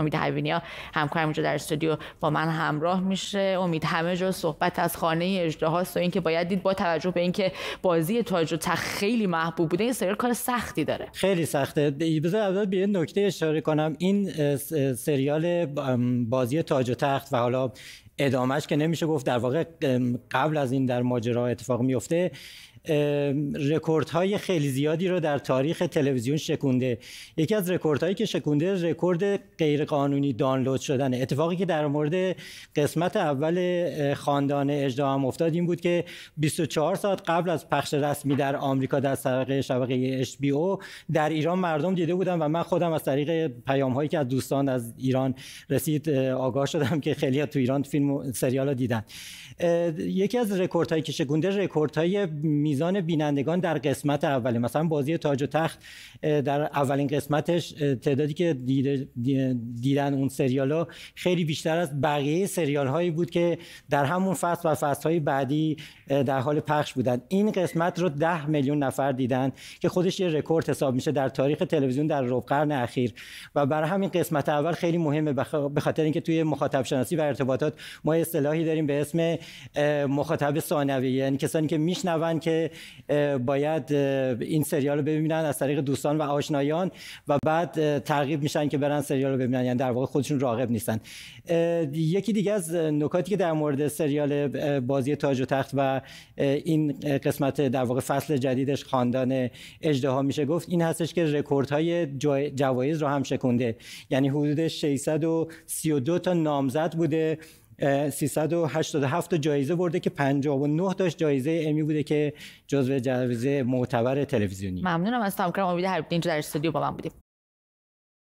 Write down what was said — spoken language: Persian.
امید ها همکارم اونجا در استودیو با من همراه میشه امید همه جا صحبت از خانه اجدهاست و اینکه باید دید با توجه به اینکه بازی تاج و تخت خیلی محبوب بوده این سریال کار سختی داره خیلی سخته بذار اول به نکته اشاره کنم این سریال بازی تاج و تخت و حالا ادامهش که نمیشه گفت در واقع قبل از این در ماجرا اتفاق میفته رکوردهای خیلی زیادی رو در تاریخ تلویزیون شکونده یکی از رکوردهایی که شکونده رکورد قانونی دانلود شدن اتفاقی که در مورد قسمت اول خاندان اجدا افتاد این بود که 24 ساعت قبل از پخش رسمی در آمریکا در طریق شبکه HBO در ایران مردم دیده بودن و من خودم از طریق پیام هایی که از دوستان از ایران رسید آگاه شدم که خیلی تو ایران فیلم سریال رو دیدن یکی از رکوردهایی که رکورد های میزان بینندگان در قسمت اولی مثلا بازی تاج و تخت در اولین قسمتش تعدادی که دیدن اون سریال ها خیلی بیشتر از بقیه سریال هایی بود که در همون فصل و فصل های بعدی در حال پخش بودن این قسمت رو ده میلیون نفر دیدن که خودش یه رکورد حساب میشه در تاریخ تلویزیون در ربع قرن اخیر و برای همین قسمت اول خیلی مهمه به خاطر اینکه توی مخاطب شناسی و ارتباطات ما اصطلاحی داریم به اسم مخاطب ثانویه یعنی کسانی که میشنون که باید این سریال رو ببینن از طریق دوستان و آشنایان و بعد ترغیب میشن که برن سریال رو ببینن یعنی در واقع خودشون راغب نیستن یکی دیگه از نکاتی که در مورد سریال بازی تاج و تخت و این قسمت در واقع فصل جدیدش خاندان اجدها میشه گفت این هستش که رکوردهای جوایز رو هم شکنده یعنی حدود 632 تا نامزد بوده 387 جایزه برده که 59 تا جایزه امی بوده که جزو جایزه معتبر تلویزیونی ممنونم از تمام کرم امید هر اینجا در استودیو با من بودیم